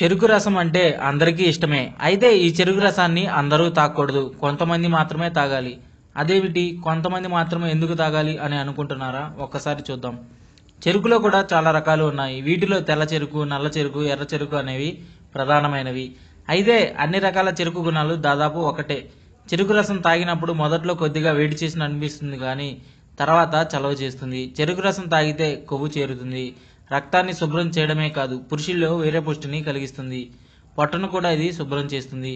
చెరుకు రసం అంటే అందరికీ ఇష్టమే అయితే ఈ చెరుకు రసాన్ని అందరూ తాగకూడదు కొంతమంది మాత్రమే తాగాలి అదేమిటి కొంతమంది మాత్రమే ఎందుకు తాగాలి అని అనుకుంటున్నారా ఒక్కసారి చూద్దాం చెరుకులో కూడా చాలా రకాలు ఉన్నాయి వీటిలో తెల్ల చెరుకు నల్ల చెరుకు ఎర్ర చెరుకు అనేవి ప్రధానమైనవి అయితే అన్ని రకాల చెరుకు గుణాలు దాదాపు ఒకటే చెరుకు రసం తాగినప్పుడు మొదట్లో కొద్దిగా వేడి చేసిన అనిపిస్తుంది కానీ తర్వాత చలవ చేస్తుంది చెరుకు రసం తాగితే కొవ్వు చేరుతుంది రక్తాన్ని శుభ్రం చేయడమే కాదు పురుషుల్లో వేరే పుష్టిని కలిగిస్తుంది పొట్టను కూడా ఇది శుభ్రం చేస్తుంది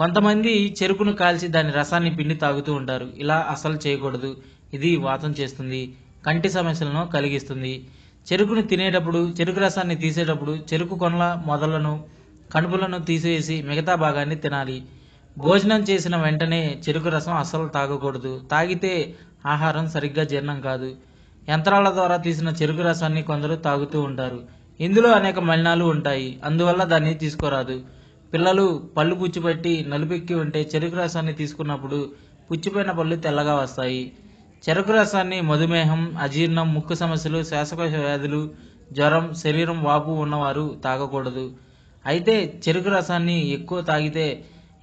కొంతమంది చెరుకును కాల్చి దాని రసాన్ని పిండి తాగుతూ ఉంటారు ఇలా అసలు చేయకూడదు ఇది వాతం చేస్తుంది కంటి సమస్యలను కలిగిస్తుంది చెరుకును తినేటప్పుడు చెరుకు రసాన్ని తీసేటప్పుడు చెరుకు కొనల మొదలను కణుపులను తీసేసి మిగతా భాగాన్ని తినాలి భోజనం చేసిన వెంటనే చెరుకు రసం అస్సలు తాగకూడదు తాగితే ఆహారం సరిగ్గా జీర్ణం కాదు యంత్రాల ద్వారా తీసిన చెరుకు రసాన్ని కొందరు తాగుతూ ఉంటారు ఇందులో అనేక మలినాలు ఉంటాయి అందువల్ల దాన్ని తీసుకోరాదు పిల్లలు పళ్ళు పుచ్చిపెట్టి నలుపెక్కి ఉంటే చెరుకు రసాన్ని తీసుకున్నప్పుడు పుచ్చిపోయిన పళ్ళు తెల్లగా వస్తాయి చెరుకు రసాన్ని మధుమేహం అజీర్ణం ముక్కు సమస్యలు శ్వాసకోశ వ్యాధులు జ్వరం శరీరం వాపు ఉన్నవారు తాగకూడదు అయితే చెరుకు రసాన్ని ఎక్కువ తాగితే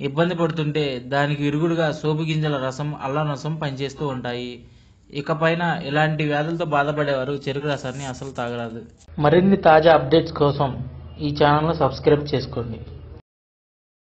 ఇబ్బంది పడుతుంటే దానికి విరుగుడుగా సోపు గింజల రసం అల్లం రసం పనిచేస్తూ ఉంటాయి ఇకపైన ఇలాంటి వ్యాధులతో బాధపడేవారు చెరుకు రసాన్ని అసలు తాగరాదు మరిన్ని తాజా అప్డేట్స్ కోసం ఈ ఛానల్ను సబ్స్క్రైబ్ చేసుకోండి